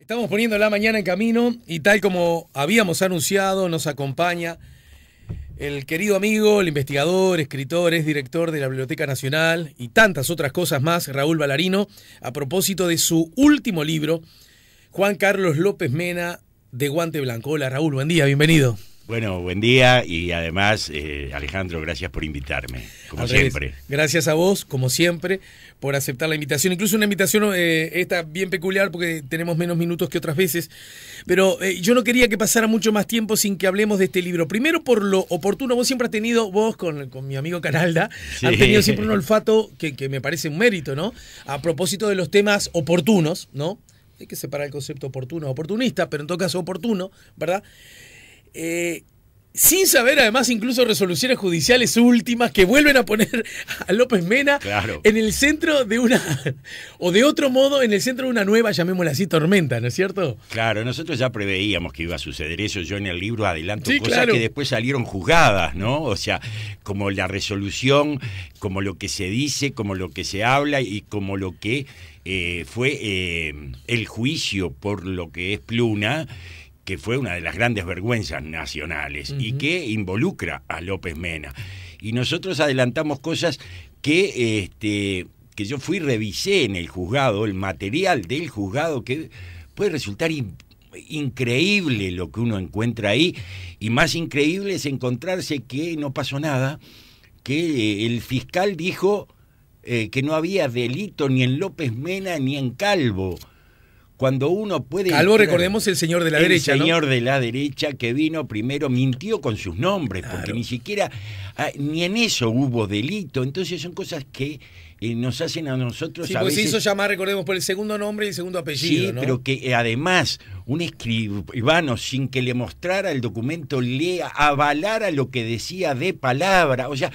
Estamos poniendo la mañana en camino y tal como habíamos anunciado, nos acompaña el querido amigo, el investigador, escritor, es director de la Biblioteca Nacional y tantas otras cosas más, Raúl Valarino, a propósito de su último libro, Juan Carlos López Mena de Guante Blanco. Hola Raúl, buen día, bienvenido. Bueno, buen día y además, eh, Alejandro, gracias por invitarme, como siempre. Gracias a vos, como siempre, por aceptar la invitación. Incluso una invitación eh, esta bien peculiar porque tenemos menos minutos que otras veces, pero eh, yo no quería que pasara mucho más tiempo sin que hablemos de este libro. Primero por lo oportuno, vos siempre has tenido, vos con, mi amigo Canalda, has tenido siempre un olfato que, que me parece un mérito, ¿no? A propósito de los temas oportunos, ¿no? Hay que separar el concepto oportuno, oportunista, pero en todo caso oportuno, ¿verdad? Eh, sin saber además incluso resoluciones judiciales últimas que vuelven a poner a López Mena en el centro de una, o de otro modo, en el centro de una nueva, llamémosla así, tormenta, ¿no es cierto? Claro, nosotros ya preveíamos que iba a suceder eso, yo en el libro adelanto cosas que después salieron juzgadas, ¿no? O sea, como la resolución, como lo que se dice, como lo que se habla y como lo que eh, fue eh, el juicio por lo que es Pluna que fue una de las grandes vergüenzas nacionales y que involucra a López Mena. Y nosotros adelantamos cosas que, este, que yo fui, revisé en el juzgado, el material del juzgado, que puede resultar increíble lo que uno encuentra ahí, y más increíble es encontrarse que no pasó nada, que eh, el fiscal dijo eh, que no había delito ni en López Mena ni en Calvo cuando uno puede... Calvo, recordemos el señor de la derecha. El señor de la derecha que vino primero mintió con sus nombres, porque ni siquiera, ah, ni en eso hubo delito. Entonces son cosas que eh, nos hacen a nosotros... a pues hizo llamar, recordemos, por el segundo nombre y el segundo apellido. Sí, pero que eh, además un escribano, sin que le mostrara el documento, le avalara lo que decía de palabra. O sea,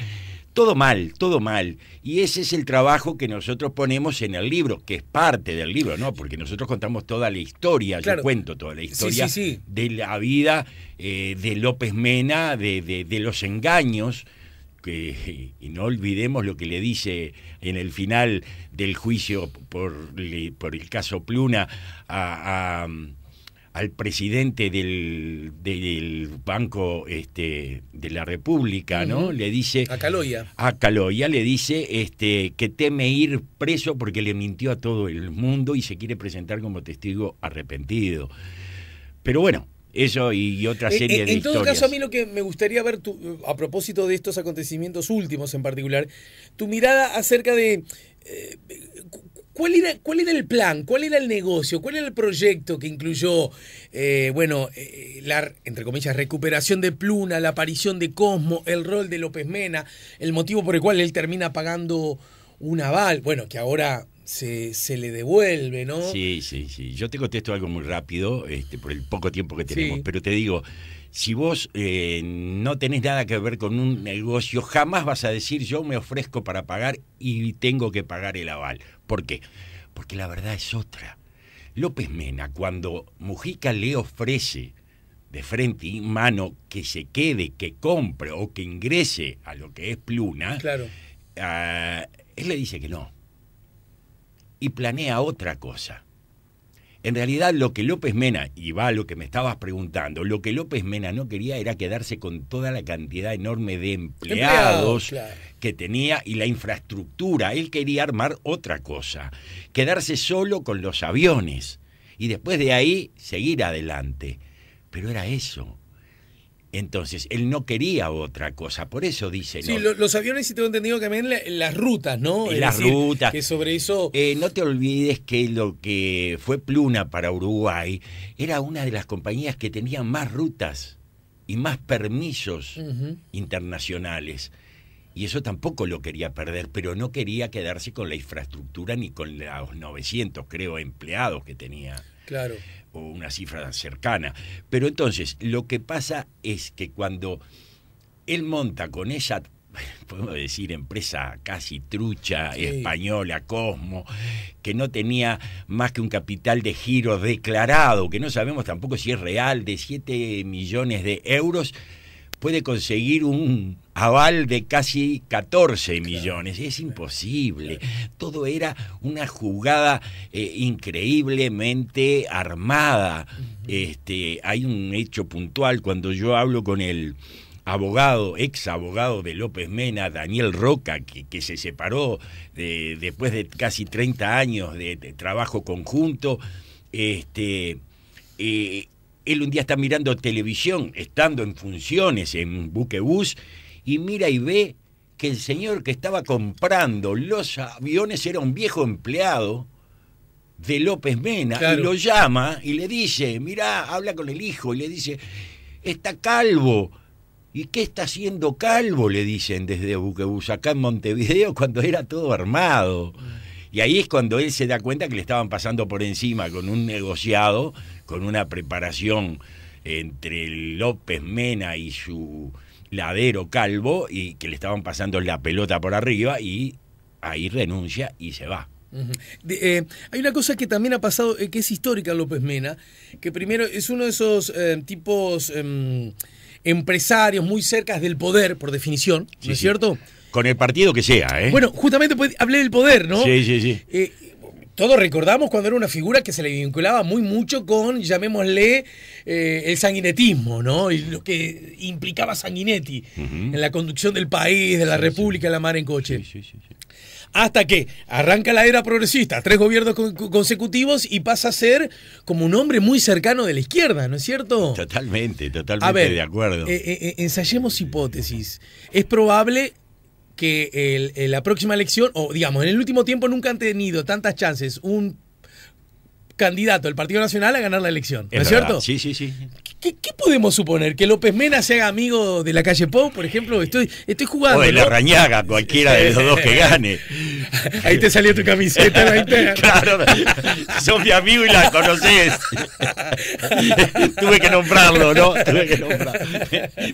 todo mal, todo mal. Y ese es el trabajo que nosotros ponemos en el libro, que es parte del libro, ¿no? Porque nosotros contamos toda la historia, yo cuento toda la historia de la vida eh, de López Mena, de, los engaños. Que, y no olvidemos lo que le dice en el final del juicio por, por el caso Pluna a al presidente del, Banco este, de la República, ¿no? Le dice... A Caloya. A Caloya le dice este, que teme ir preso porque le mintió a todo el mundo y se quiere presentar como testigo arrepentido. Pero bueno, eso y, otra eh, serie eh, de En todo caso, a mí lo que me gustaría ver, eh, a propósito de estos acontecimientos últimos en particular, tu mirada acerca de ¿Cuál era, ¿Cuál era el plan? ¿Cuál era el negocio? ¿Cuál era el proyecto que incluyó, eh, bueno, eh, la, entre comillas, recuperación de Pluna, la aparición de Cosmo, el rol de López Mena, el motivo por el cual él termina pagando un aval, bueno, que ahora se, se le devuelve, ¿no? Sí, sí, sí. Yo te contesto algo muy rápido, este, por el poco tiempo que tenemos, pero te digo, si vos eh, no tenés nada que ver con un negocio, jamás vas a decir yo me ofrezco para pagar y tengo que pagar el aval. ¿Por qué? Porque la verdad es otra. López Mena, cuando Mujica le ofrece de frente y mano que se quede, que compre o que ingrese a lo que es Pluna, claro. Ah, él le dice que no. Y planea otra cosa. En realidad lo que López Mena, y va a lo que me estabas preguntando, lo que López Mena no quería era quedarse con toda la cantidad enorme de empleados, que tenía y la infraestructura. Él quería armar otra cosa, quedarse solo con los aviones y después de ahí seguir adelante. Pero era eso, entonces, él no quería otra cosa, por eso dice... Sí, los aviones, si tengo entendido, que las rutas, ¿no? las rutas. Que sobre eso... Eh, no te olvides que lo que fue Pluna para Uruguay era una de las compañías que tenía más rutas y más permisos internacionales. Y eso tampoco lo quería perder, pero no quería quedarse con la infraestructura ni con los 900, creo, empleados que tenía. Claro o una cifra cercana. Pero entonces, lo que pasa es que cuando él monta con esa, podemos decir, empresa casi trucha, española, Cosmo, que no tenía más que un capital de giro declarado, que no sabemos tampoco si es real, de 7 millones de euros, puede conseguir un aval de casi 14 millones. Es imposible. Todo era una jugada eh, increíblemente armada. Este, hay un hecho puntual cuando yo hablo con el abogado, ex abogado de López Mena, Daniel Roca, que, se separó después de casi 30 años de, trabajo conjunto. Este, eh, él un día está mirando televisión, estando en funciones en buquebus y mira y ve que el señor que estaba comprando los aviones era un viejo empleado de López Mena y lo llama y le dice, mira, habla con el hijo y le dice, está calvo. ¿Y qué está haciendo calvo? Le dicen desde Buquebus, acá en Montevideo, cuando era todo armado. Y ahí es cuando él se da cuenta que le estaban pasando por encima con un negociado, con una preparación entre López Mena y su ladero calvo y que le estaban pasando la pelota por arriba y ahí renuncia y se va. Eh, hay una cosa que también ha pasado, eh, que es histórica López Mena, que primero es uno de esos eh, tipos em, empresarios muy cercas del poder, por definición, ¿no es cierto? Con el partido que sea, ¿eh? Bueno, justamente pues, hablé del poder, ¿no? Sí, sí, sí todos recordamos cuando era una figura que se le vinculaba muy mucho con, llamémosle, eh, el sanguinetismo, ¿no? Y lo que implicaba Sanguinetti en la conducción del país, de la República, de la mar en coche. Hasta que arranca la era progresista, tres gobiernos consecutivos y pasa a ser como un hombre muy cercano de la izquierda, ¿no es cierto? Totalmente, totalmente de acuerdo. Eh, eh, ensayemos hipótesis. Es probable que el, eh, la próxima elección, o digamos, en el último tiempo nunca han tenido tantas chances un candidato del Partido Nacional a ganar la elección. ¿No es, cierto? Sí, sí, sí. ¿Qué, podemos suponer? ¿Que López Mena se haga amigo de la calle Pou, por ejemplo? Estoy, estoy jugando. O de la Rañaga, cualquiera de los dos que gane. Ahí te salió tu camiseta, la Claro, sos mi amigo y la conoces. Tuve que nombrarlo, ¿no? Tuve que nombrarlo.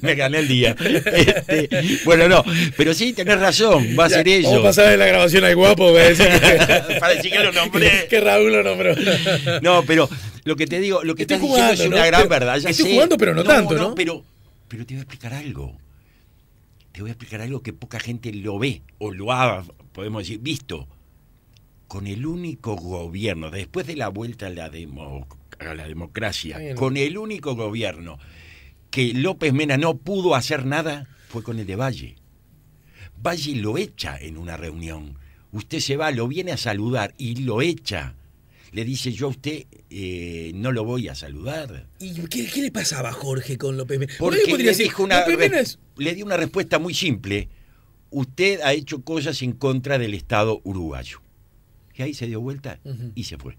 Me gané el día. Este, bueno, no, pero sí, tenés razón, va a ser ello. Vamos a pasar de la grabación al guapo, para decir que lo nombré. Que Raúl lo nombró. no, pero lo que te digo, lo que estoy es una gran verdad. estoy jugando, pero no, tanto, ¿no? Pero, pero te voy a explicar algo. Te voy a explicar algo que poca gente lo ve o lo ha, podemos decir, visto. Con el único gobierno, después de la vuelta a la, democracia, con el único gobierno que López Mena no pudo hacer nada fue con el de Valle. Valle lo echa en una reunión. Usted se va, lo viene a saludar y lo echa le dice, yo a usted eh, no lo voy a saludar. ¿Y qué, le pasaba Jorge con López Mena? Porque le, dijo una, le dio una respuesta muy simple. Usted ha hecho cosas en contra del Estado uruguayo. Y ahí se dio vuelta y se fue.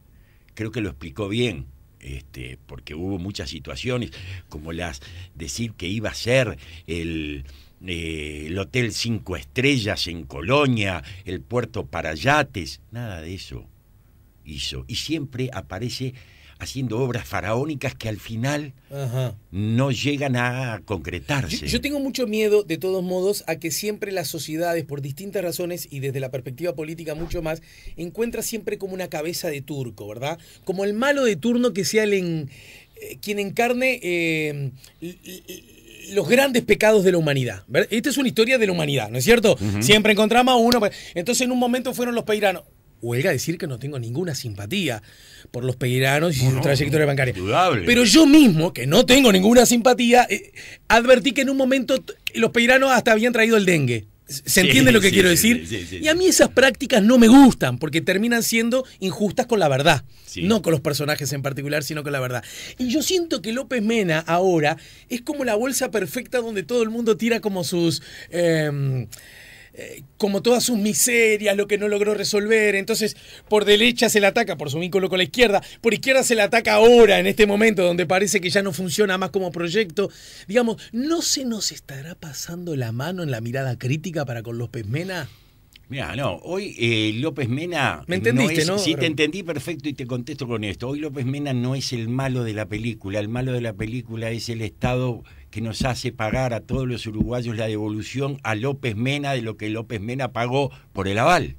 Creo que lo explicó bien. Este, porque hubo muchas situaciones, como las decir que iba a ser el, eh, el Hotel Cinco Estrellas en Colonia, el puerto para yates, nada de eso hizo. Y siempre aparece haciendo obras faraónicas que al final no llegan a concretarse. Yo, tengo mucho miedo, de todos modos, a que siempre las sociedades, por distintas razones y desde la perspectiva política mucho más, encuentra siempre como una cabeza de turco, ¿verdad? Como el malo de turno que sea el en, eh, quien encarne eh, los grandes pecados de la humanidad. Esta es una historia de la humanidad, ¿no es cierto? Siempre encontramos uno. Pues. Entonces en un momento fueron los peiranos huelga decir que no tengo ninguna simpatía por los peiranos y su trayectoria bancaria. Pero yo mismo, que no tengo ninguna simpatía, eh, advertí que en un momento los peiranos hasta habían traído el dengue. ¿Se entiende lo que quiero decir? y a mí esas prácticas no me gustan porque terminan siendo injustas con la verdad. No con los personajes en particular, sino con la verdad. Y yo siento que López Mena ahora es como la bolsa perfecta donde todo el mundo tira como sus... Em, eh, como todas sus miserias, lo que no logró resolver. Entonces, por derecha se le ataca por su vínculo con la izquierda, por izquierda se le ataca ahora, en este momento, donde parece que ya no funciona más como proyecto. Digamos, ¿no se nos estará pasando la mano en la mirada crítica para con López Mena? Mira, no, hoy eh, López Mena. ¿Me entendiste, no, Sí, te entendí perfecto y te contesto con esto. Hoy López Mena no es el malo de la película. El malo de la película es el Estado que nos hace pagar a todos los uruguayos la devolución a López Mena de lo que López Mena pagó por el aval.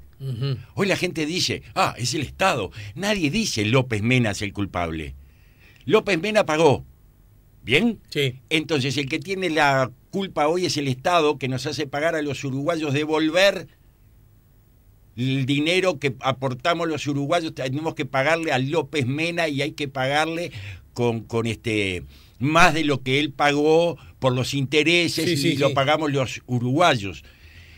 Hoy la gente dice, ah, es el Estado. Nadie dice López Mena es el culpable. López Mena pagó. ¿Bien? Sí. Entonces, el que tiene la culpa hoy es el Estado que nos hace pagar a los uruguayos devolver el dinero que aportamos los uruguayos tenemos que pagarle a López Mena y hay que pagarle con, con este más de lo que él pagó por los intereses y lo pagamos los uruguayos.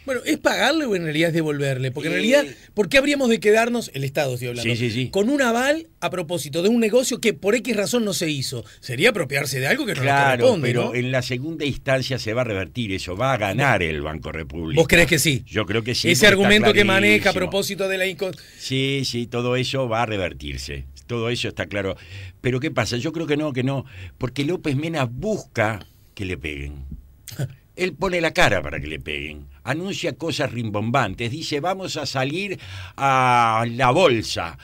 Bueno, ¿es pagarle o en realidad es devolverle? Porque en realidad, ¿por qué habríamos de quedarnos, el Estado si hablando, con un aval a propósito de un negocio que por X razón no se hizo? Sería apropiarse de algo que no claro, pero en la segunda instancia se va a revertir eso, va a ganar el Banco República. ¿Vos crees que sí? Yo creo que sí. Ese argumento que maneja a propósito de la... Sí, sí, todo eso va a revertirse todo eso está claro. Pero ¿qué pasa? Yo creo que no, que no, porque López Mena busca que le peguen. Él pone la cara para que le peguen anuncia cosas rimbombantes, dice vamos a salir a la bolsa,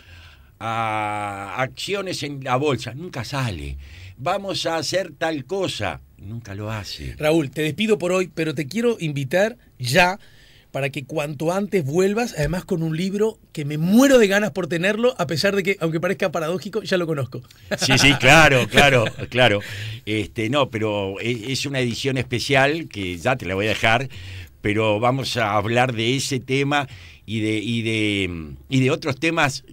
a acciones en la bolsa, nunca sale, vamos a hacer tal cosa, nunca lo hace. Raúl, te despido por hoy, pero te quiero invitar ya para que cuanto antes vuelvas, además con un libro que me muero de ganas por tenerlo, a pesar de que, aunque parezca paradójico, ya lo conozco. Sí, sí, claro, claro, claro. Este, no, pero e, es una edición especial que ya te la voy a dejar, pero vamos a hablar de ese tema y de, y de, y de otros temas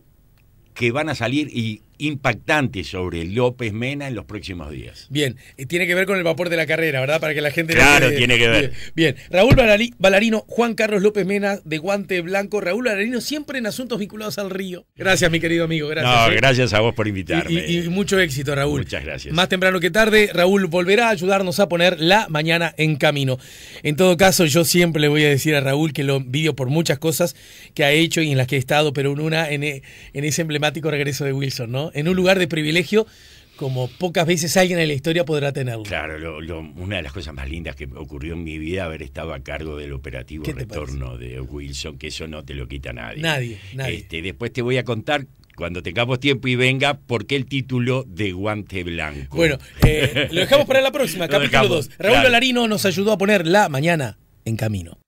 que van a salir y impactante sobre López Mena en los próximos días. Bien, tiene que ver con el vapor de la carrera, ¿verdad? Para que la gente... Claro, tiene que ver. Bien, Raúl Valarino, Juan Carlos López Mena de Guante Blanco, Raúl Balarino, siempre en asuntos vinculados al río. Gracias, mi querido amigo, gracias. No, ¿eh? gracias a vos por invitarme. Y, mucho éxito, Raúl. Muchas gracias. Más temprano que tarde, Raúl volverá a ayudarnos a poner la mañana en camino. En todo caso, yo siempre le voy a decir a Raúl que lo envidio por muchas cosas que ha hecho y en las que he estado, pero en una, en e, ese emblemático regreso de Wilson, ¿no? En un lugar de privilegio como pocas veces alguien en la historia podrá tenerlo. Claro, una de las cosas más lindas que ocurrió en mi vida, haber estado a cargo del operativo retorno de Wilson, que eso no te lo quita nadie. Nadie, nadie. Este, después te voy a contar cuando tengamos tiempo y venga, ¿por qué el título de Guante Blanco? Bueno, eh, lo dejamos para la próxima, capítulo 2. Raúl Larino nos ayudó a poner la mañana en camino.